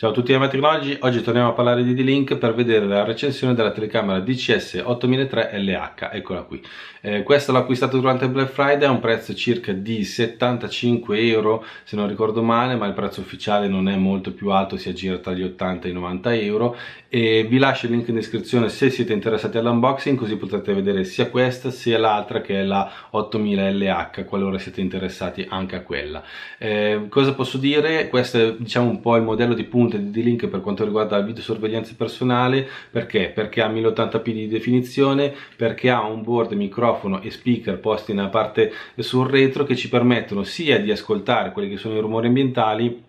Ciao a tutti da Matricnology, oggi torniamo a parlare di D-Link per vedere la recensione della telecamera DCS 8003 LH, eccola qui. Eh, questa l'ho acquistata durante Black Friday a un prezzo circa di 75 euro se non ricordo male, ma il prezzo ufficiale non è molto più alto, si aggira tra gli 80 e i 90 euro. E vi lascio il link in descrizione se siete interessati all'unboxing, così potrete vedere sia questa sia l'altra che è la 8000 LH, qualora siete interessati anche a quella. Eh, cosa posso dire? Questo è diciamo un po' il modello di punta contenuti di link per quanto riguarda la videosorveglianza personale perché? Perché ha 1080p di definizione, perché ha un board microfono e speaker posti nella parte sul retro che ci permettono sia di ascoltare quelli che sono i rumori ambientali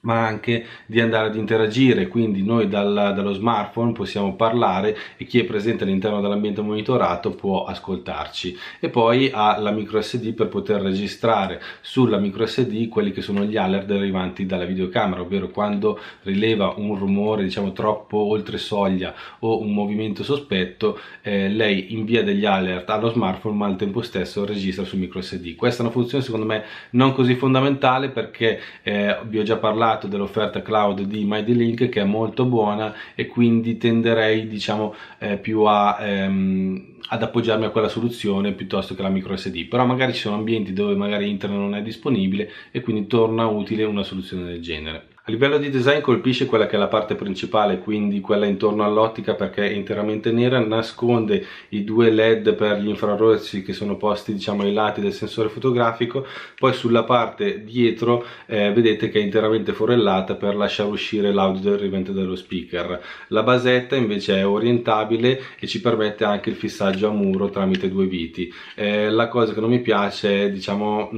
ma anche di andare ad interagire, quindi noi dal, dallo smartphone possiamo parlare e chi è presente all'interno dell'ambiente monitorato può ascoltarci e poi ha la micro SD per poter registrare sulla micro SD quelli che sono gli alert derivanti dalla videocamera, ovvero quando rileva un rumore diciamo troppo oltre soglia o un movimento sospetto, eh, lei invia degli alert allo smartphone ma al tempo stesso registra sul micro SD. Questa è una funzione secondo me non così fondamentale perché eh, vi ho già parlato mercato dell'offerta cloud di MyDLink che è molto buona e quindi tenderei diciamo eh, più a, ehm, ad appoggiarmi a quella soluzione piuttosto che alla micro SD però magari ci sono ambienti dove magari internet non è disponibile e quindi torna utile una soluzione del genere a livello di design colpisce quella che è la parte principale, quindi quella intorno all'ottica perché è interamente nera, nasconde i due led per gli infrarossi che sono posti diciamo ai lati del sensore fotografico, poi sulla parte dietro eh, vedete che è interamente forellata per lasciare uscire l'audio del derivante dello speaker. La basetta invece è orientabile e ci permette anche il fissaggio a muro tramite due viti. Eh, la cosa che non mi piace è diciamo,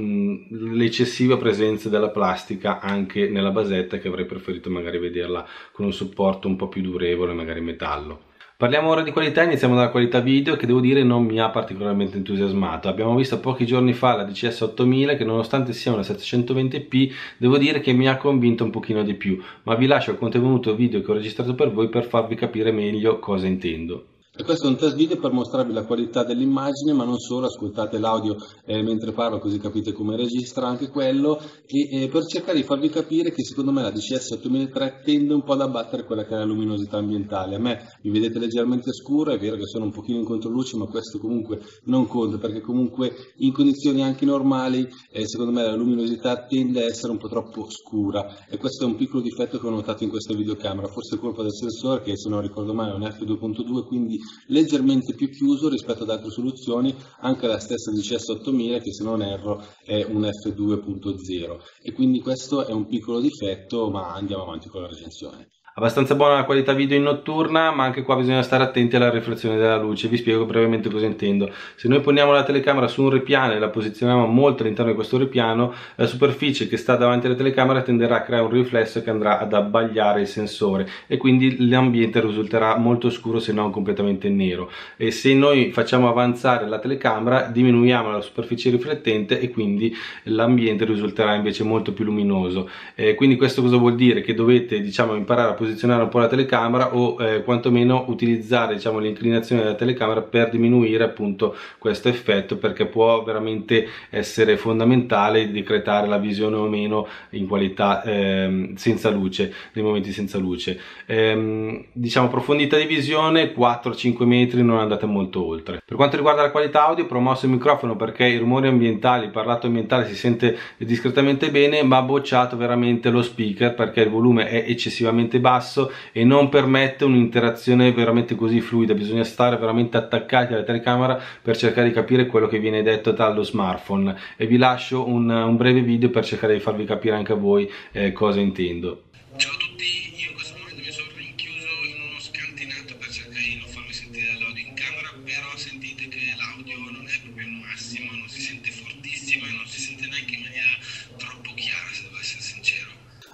l'eccessiva presenza della plastica anche nella basetta che avrei preferito magari vederla con un supporto un po' più durevole, magari metallo. Parliamo ora di qualità, iniziamo dalla qualità video che devo dire non mi ha particolarmente entusiasmato. Abbiamo visto pochi giorni fa la DCS 8000 che nonostante sia una 720p devo dire che mi ha convinto un pochino di più, ma vi lascio il contenuto video che ho registrato per voi per farvi capire meglio cosa intendo. E questo è un test video per mostrarvi la qualità dell'immagine, ma non solo, ascoltate l'audio eh, mentre parlo così capite come registra anche quello, e eh, per cercare di farvi capire che secondo me la DCS 8003 tende un po' ad abbattere quella che è la luminosità ambientale. A me mi vedete leggermente scuro, è vero che sono un pochino in controluce, ma questo comunque non conta, perché comunque in condizioni anche normali, eh, secondo me la luminosità tende a essere un po' troppo scura, e questo è un piccolo difetto che ho notato in questa videocamera, forse colpa del sensore che se non ricordo male è un F2.2, quindi leggermente più chiuso rispetto ad altre soluzioni, anche la stessa DCS 8000 che se non erro è un F2.0 e quindi questo è un piccolo difetto ma andiamo avanti con la recensione abbastanza buona la qualità video in notturna ma anche qua bisogna stare attenti alla riflessione della luce vi spiego brevemente cosa intendo se noi poniamo la telecamera su un ripiano e la posizioniamo molto all'interno di questo ripiano la superficie che sta davanti alla telecamera tenderà a creare un riflesso che andrà ad abbagliare il sensore e quindi l'ambiente risulterà molto scuro se non completamente nero e se noi facciamo avanzare la telecamera diminuiamo la superficie riflettente e quindi l'ambiente risulterà invece molto più luminoso eh, quindi questo cosa vuol dire? che dovete diciamo imparare a posizionare un po' la telecamera o eh, quantomeno utilizzare diciamo, l'inclinazione della telecamera per diminuire appunto questo effetto perché può veramente essere fondamentale decretare la visione o meno in qualità eh, senza luce, nei momenti senza luce. Ehm, diciamo profondità di visione 4-5 metri, non andate molto oltre. Per quanto riguarda la qualità audio, promosso il microfono perché i rumori ambientali, il parlato ambientale si sente discretamente bene ma ha bocciato veramente lo speaker perché il volume è eccessivamente basso basso e non permette un'interazione veramente così fluida bisogna stare veramente attaccati alla telecamera per cercare di capire quello che viene detto dallo smartphone e vi lascio un, un breve video per cercare di farvi capire anche a voi eh, cosa intendo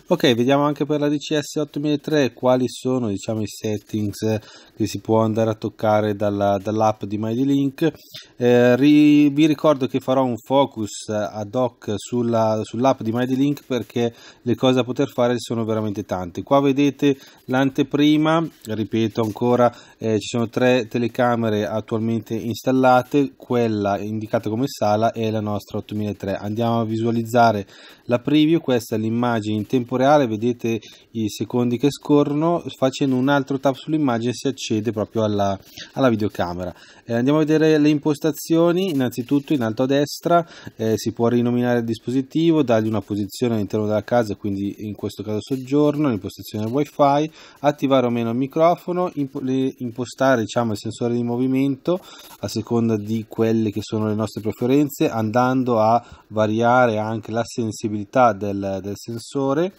Ok, vediamo anche per la DCS 8003 quali sono diciamo, i settings che si può andare a toccare dall'app di MyDLink. Eh, ri, vi ricordo che farò un focus ad hoc sull'app di MyDLink perché le cose da poter fare sono veramente tante. Qua vedete l'anteprima, ripeto ancora, eh, ci sono tre telecamere attualmente installate, quella indicata come sala è la nostra 8003. Andiamo a visualizzare la preview, questa è l'immagine in tempo tempo reale vedete i secondi che scorrono facendo un altro tap sull'immagine si accede proprio alla, alla videocamera eh, andiamo a vedere le impostazioni innanzitutto in alto a destra eh, si può rinominare il dispositivo dargli una posizione all'interno della casa quindi in questo caso soggiorno l'impostazione wifi attivare o meno il microfono imp impostare diciamo il sensore di movimento a seconda di quelle che sono le nostre preferenze andando a variare anche la sensibilità del, del sensore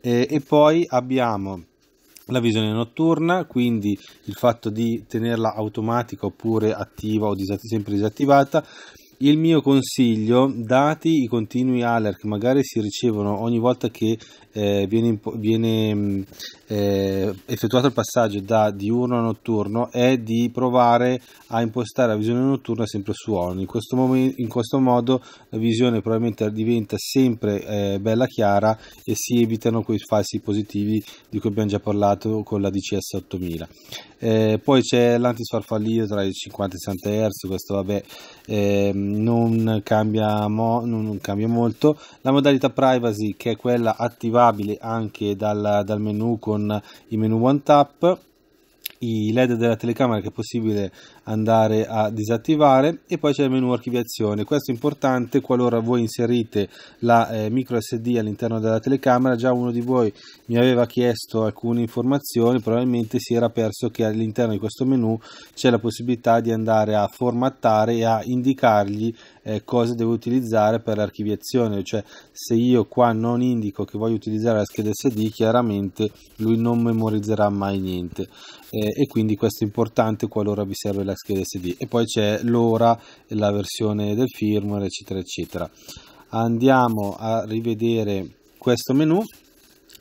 eh, e poi abbiamo la visione notturna, quindi il fatto di tenerla automatica oppure attiva o sempre disattivata, il mio consiglio, dati i continui alert che magari si ricevono ogni volta che eh, viene, viene mm, eh, effettuato il passaggio da diurno a notturno, è di provare a impostare la visione notturna sempre su on. In questo, momento, in questo modo la visione probabilmente diventa sempre eh, bella chiara e si evitano quei falsi positivi di cui abbiamo già parlato con la DCS 8000. Eh, poi c'è l'antisfarfallio tra i 50 e i 60 Hz, questo vabbè eh, non, cambia non, cambia molto. La modalità privacy che è quella attivabile anche dal, dal menu con i menu one tap i led della telecamera che è possibile andare a disattivare e poi c'è il menu archiviazione questo è importante qualora voi inserite la eh, micro sd all'interno della telecamera già uno di voi mi aveva chiesto alcune informazioni probabilmente si era perso che all'interno di questo menu c'è la possibilità di andare a formattare e a indicargli eh, cosa devo utilizzare per l'archiviazione cioè se io qua non indico che voglio utilizzare la scheda sd chiaramente lui non memorizzerà mai niente eh, e quindi questo è importante qualora vi serve la della scheda SD e poi c'è l'ora e la versione del firmware eccetera eccetera andiamo a rivedere questo menu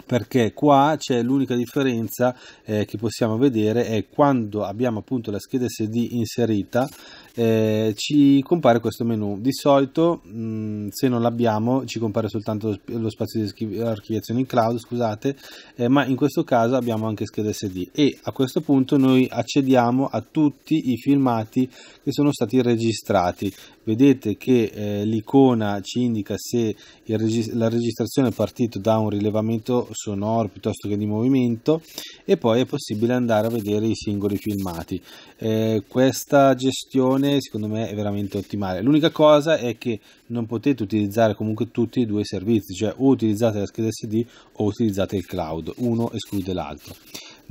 perché qua c'è l'unica differenza eh, che possiamo vedere è quando abbiamo appunto la scheda SD inserita eh, ci compare questo menu. Di solito, mh, mm, se non l'abbiamo, ci compare soltanto lo spazio di archiviazione in cloud, scusate, eh, ma in questo caso abbiamo anche scheda SD e a questo punto noi accediamo a tutti i filmati che sono stati registrati. Vedete che eh, l'icona ci indica se regi la registrazione è partita da un rilevamento sonoro piuttosto che di movimento e poi è possibile andare a vedere i singoli filmati. Eh, questa gestione soluzione secondo me è veramente ottimale. L'unica cosa è che non potete utilizzare comunque tutti e due i servizi, cioè o utilizzate la scheda SD o utilizzate il cloud, uno esclude l'altro.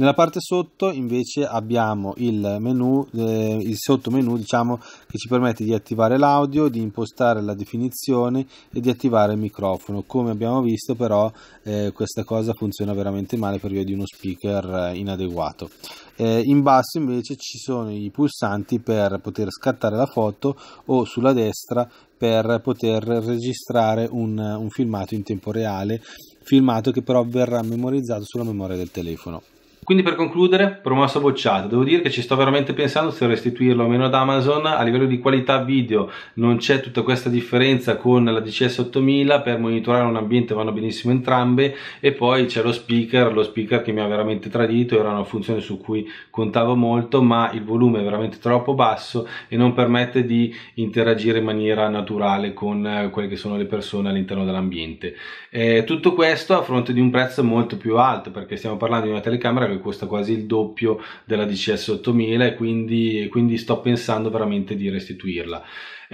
Nella parte sotto invece abbiamo il menu, eh, il sottomenu diciamo, che ci permette di attivare l'audio, di impostare la definizione e di attivare il microfono. Come abbiamo visto però eh, questa cosa funziona veramente male per via di uno speaker eh, inadeguato. Eh, in basso invece ci sono i pulsanti per poter scattare la foto o sulla destra per poter registrare un, un filmato in tempo reale, filmato che però verrà memorizzato sulla memoria del telefono. Quindi per concludere, promosso bocciato, devo dire che ci sto veramente pensando se restituirlo o meno ad Amazon, a livello di qualità video non c'è tutta questa differenza con la DCS 8000, per monitorare un ambiente vanno benissimo entrambe e poi c'è lo speaker, lo speaker che mi ha veramente tradito, era una funzione su cui contavo molto ma il volume è veramente troppo basso e non permette di interagire in maniera naturale con eh, quelle che sono le persone all'interno dell'ambiente. Eh, tutto questo a fronte di un prezzo molto più alto perché stiamo parlando di una telecamera che costa quasi il doppio della DCS 8000 e quindi, quindi sto pensando veramente di restituirla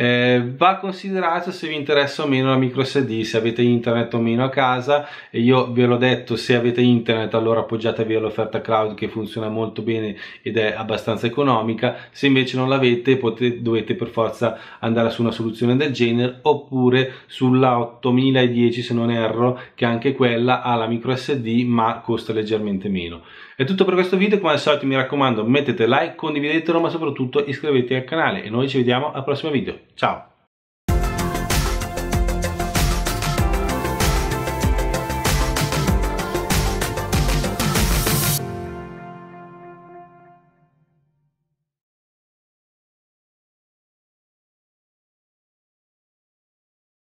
eh, va considerato se vi interessa o meno la micro SD se avete internet o meno a casa e io ve l'ho detto se avete internet allora appoggiatevi all'offerta cloud che funziona molto bene ed è abbastanza economica se invece non l'avete potete, dovete per forza andare su una soluzione del genere oppure sulla 8010 se non erro che anche quella ha la micro SD ma costa leggermente meno è tutto per questo video come al solito mi raccomando mettete like condividetelo ma soprattutto iscrivetevi al canale e noi ci vediamo al prossimo video Tchau.